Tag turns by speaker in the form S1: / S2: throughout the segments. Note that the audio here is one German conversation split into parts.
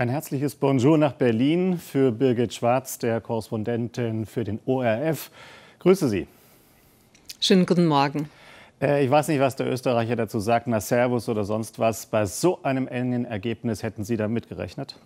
S1: Ein herzliches Bonjour nach Berlin für Birgit Schwarz, der Korrespondentin für den ORF. Grüße Sie. Schönen guten Morgen. Äh, ich weiß nicht, was der Österreicher dazu sagt, na Servus oder sonst was. Bei so einem engen Ergebnis hätten Sie damit gerechnet?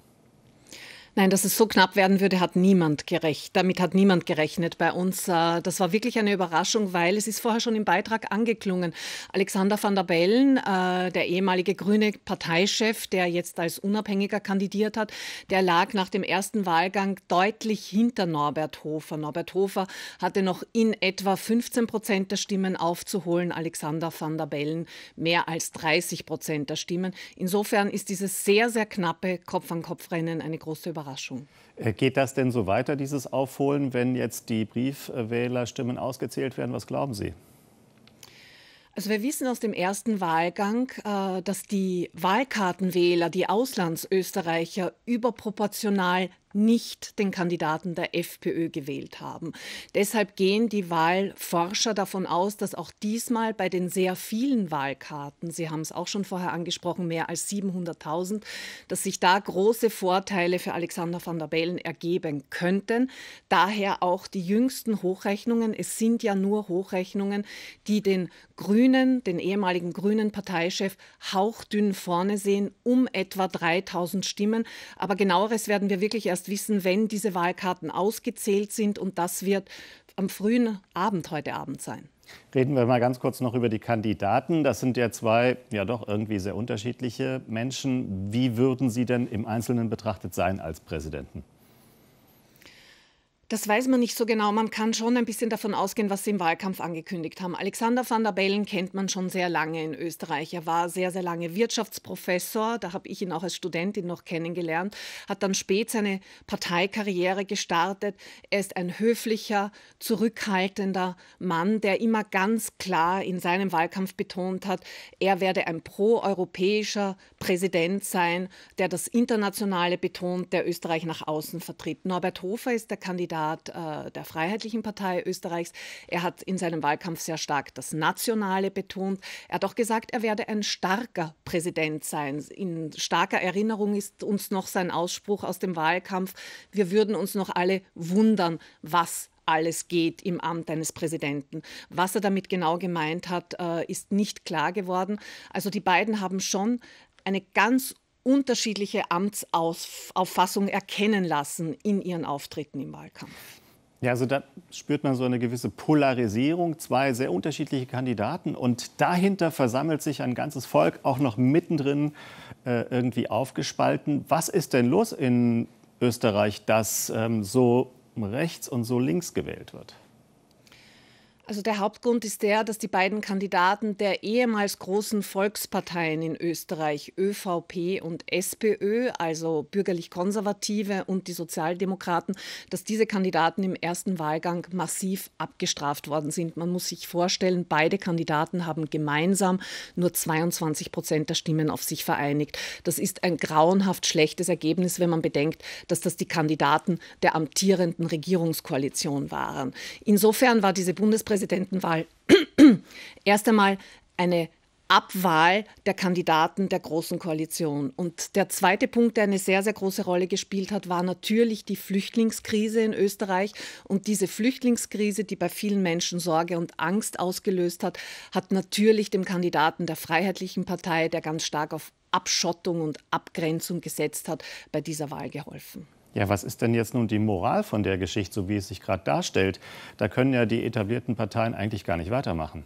S2: Nein, dass es so knapp werden würde, hat niemand gerecht. Damit hat niemand gerechnet bei uns. Äh, das war wirklich eine Überraschung, weil es ist vorher schon im Beitrag angeklungen. Alexander van der Bellen, äh, der ehemalige grüne Parteichef, der jetzt als Unabhängiger kandidiert hat, der lag nach dem ersten Wahlgang deutlich hinter Norbert Hofer. Norbert Hofer hatte noch in etwa 15 Prozent der Stimmen aufzuholen, Alexander van der Bellen mehr als 30 Prozent der Stimmen. Insofern ist dieses sehr, sehr knappe Kopf-an-Kopf-Rennen eine große Überraschung. Überraschung.
S1: Äh, geht das denn so weiter, dieses Aufholen, wenn jetzt die Briefwählerstimmen ausgezählt werden? Was glauben Sie?
S2: Also wir wissen aus dem ersten Wahlgang, äh, dass die Wahlkartenwähler, die Auslandsösterreicher, überproportional nicht den Kandidaten der FPÖ gewählt haben. Deshalb gehen die Wahlforscher davon aus, dass auch diesmal bei den sehr vielen Wahlkarten, Sie haben es auch schon vorher angesprochen, mehr als 700.000, dass sich da große Vorteile für Alexander van der Bellen ergeben könnten. Daher auch die jüngsten Hochrechnungen. Es sind ja nur Hochrechnungen, die den Grünen, den ehemaligen Grünen Parteichef, hauchdünn vorne sehen, um etwa 3000 Stimmen. Aber genaueres werden wir wirklich erst erst wissen, wenn diese Wahlkarten ausgezählt sind. Und das wird am frühen Abend heute Abend sein.
S1: Reden wir mal ganz kurz noch über die Kandidaten. Das sind ja zwei, ja doch irgendwie sehr unterschiedliche Menschen. Wie würden Sie denn im Einzelnen betrachtet sein als Präsidenten?
S2: Das weiß man nicht so genau. Man kann schon ein bisschen davon ausgehen, was sie im Wahlkampf angekündigt haben. Alexander van der Bellen kennt man schon sehr lange in Österreich. Er war sehr, sehr lange Wirtschaftsprofessor. Da habe ich ihn auch als Studentin noch kennengelernt. Hat dann spät seine Parteikarriere gestartet. Er ist ein höflicher, zurückhaltender Mann, der immer ganz klar in seinem Wahlkampf betont hat, er werde ein proeuropäischer Präsident sein, der das Internationale betont, der Österreich nach außen vertritt. Norbert Hofer ist der Kandidat Kandidat äh, der Freiheitlichen Partei Österreichs. Er hat in seinem Wahlkampf sehr stark das Nationale betont. Er hat auch gesagt, er werde ein starker Präsident sein. In starker Erinnerung ist uns noch sein Ausspruch aus dem Wahlkampf, wir würden uns noch alle wundern, was alles geht im Amt eines Präsidenten. Was er damit genau gemeint hat, äh, ist nicht klar geworden. Also die beiden haben schon eine ganz unterschiedliche Amtsauffassungen erkennen lassen in ihren Auftritten im Wahlkampf?
S1: Ja, also da spürt man so eine gewisse Polarisierung, zwei sehr unterschiedliche Kandidaten und dahinter versammelt sich ein ganzes Volk, auch noch mittendrin äh, irgendwie aufgespalten. Was ist denn los in Österreich, dass ähm, so rechts und so links gewählt wird?
S2: Also der Hauptgrund ist der, dass die beiden Kandidaten der ehemals großen Volksparteien in Österreich, ÖVP und SPÖ, also bürgerlich-konservative und die Sozialdemokraten, dass diese Kandidaten im ersten Wahlgang massiv abgestraft worden sind. Man muss sich vorstellen, beide Kandidaten haben gemeinsam nur 22 Prozent der Stimmen auf sich vereinigt. Das ist ein grauenhaft schlechtes Ergebnis, wenn man bedenkt, dass das die Kandidaten der amtierenden Regierungskoalition waren. Insofern war diese Bundespräsidentin Bundespräsidentenwahl erst einmal eine Abwahl der Kandidaten der Großen Koalition. Und der zweite Punkt, der eine sehr, sehr große Rolle gespielt hat, war natürlich die Flüchtlingskrise in Österreich. Und diese Flüchtlingskrise, die bei vielen Menschen Sorge und Angst ausgelöst hat, hat natürlich dem Kandidaten der Freiheitlichen Partei, der ganz stark auf Abschottung und Abgrenzung gesetzt hat, bei dieser Wahl geholfen.
S1: Ja, was ist denn jetzt nun die Moral von der Geschichte, so wie es sich gerade darstellt? Da können ja die etablierten Parteien eigentlich gar nicht weitermachen.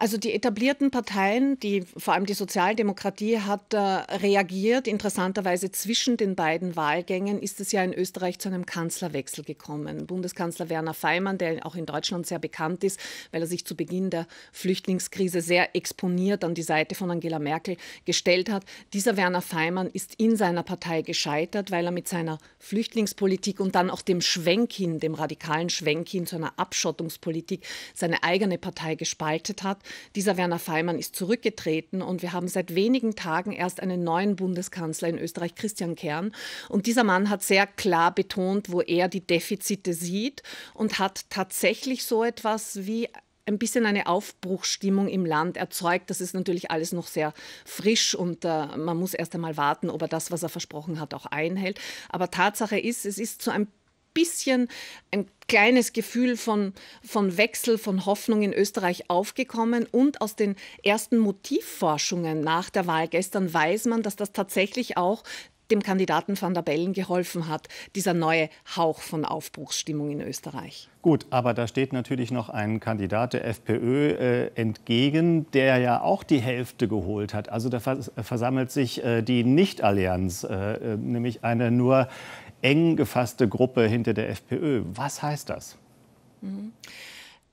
S2: Also die etablierten Parteien, die, vor allem die Sozialdemokratie, hat äh, reagiert. Interessanterweise zwischen den beiden Wahlgängen ist es ja in Österreich zu einem Kanzlerwechsel gekommen. Bundeskanzler Werner Faymann, der auch in Deutschland sehr bekannt ist, weil er sich zu Beginn der Flüchtlingskrise sehr exponiert an die Seite von Angela Merkel gestellt hat. Dieser Werner Faymann ist in seiner Partei gescheitert, weil er mit seiner Flüchtlingspolitik und dann auch dem Schwenk hin, dem radikalen Schwenk hin zu einer Abschottungspolitik, seine eigene Partei gespaltet hat. Dieser Werner Feimann ist zurückgetreten und wir haben seit wenigen Tagen erst einen neuen Bundeskanzler in Österreich, Christian Kern. Und dieser Mann hat sehr klar betont, wo er die Defizite sieht und hat tatsächlich so etwas wie ein bisschen eine Aufbruchsstimmung im Land erzeugt. Das ist natürlich alles noch sehr frisch und äh, man muss erst einmal warten, ob er das, was er versprochen hat, auch einhält. Aber Tatsache ist, es ist zu einem bisschen ein kleines Gefühl von, von Wechsel, von Hoffnung in Österreich aufgekommen. Und aus den ersten Motivforschungen nach der Wahl gestern weiß man, dass das tatsächlich auch dem Kandidaten van der Bellen geholfen hat, dieser neue Hauch von Aufbruchsstimmung in Österreich.
S1: Gut, aber da steht natürlich noch ein Kandidat der FPÖ äh, entgegen, der ja auch die Hälfte geholt hat. Also da vers versammelt sich äh, die Nicht-Allianz, äh, äh nämlich eine nur eng gefasste Gruppe hinter der FPÖ. Was heißt das?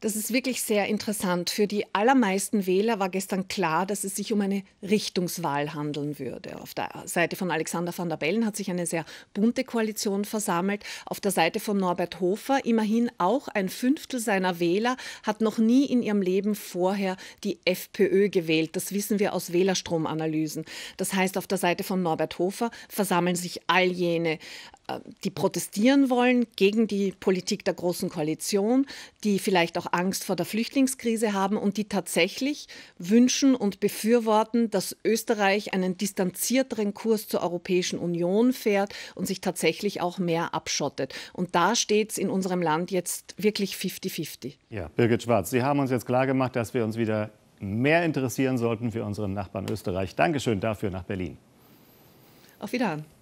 S2: Das ist wirklich sehr interessant. Für die allermeisten Wähler war gestern klar, dass es sich um eine Richtungswahl handeln würde. Auf der Seite von Alexander van der Bellen hat sich eine sehr bunte Koalition versammelt. Auf der Seite von Norbert Hofer, immerhin auch ein Fünftel seiner Wähler, hat noch nie in ihrem Leben vorher die FPÖ gewählt. Das wissen wir aus Wählerstromanalysen. Das heißt, auf der Seite von Norbert Hofer versammeln sich all jene die protestieren wollen gegen die Politik der Großen Koalition, die vielleicht auch Angst vor der Flüchtlingskrise haben und die tatsächlich wünschen und befürworten, dass Österreich einen distanzierteren Kurs zur Europäischen Union fährt und sich tatsächlich auch mehr abschottet. Und da steht es in unserem Land jetzt wirklich 50-50.
S1: Ja, Birgit Schwarz, Sie haben uns jetzt klargemacht, dass wir uns wieder mehr interessieren sollten für unseren Nachbarn Österreich. Dankeschön dafür nach Berlin.
S2: Auf Wiedersehen.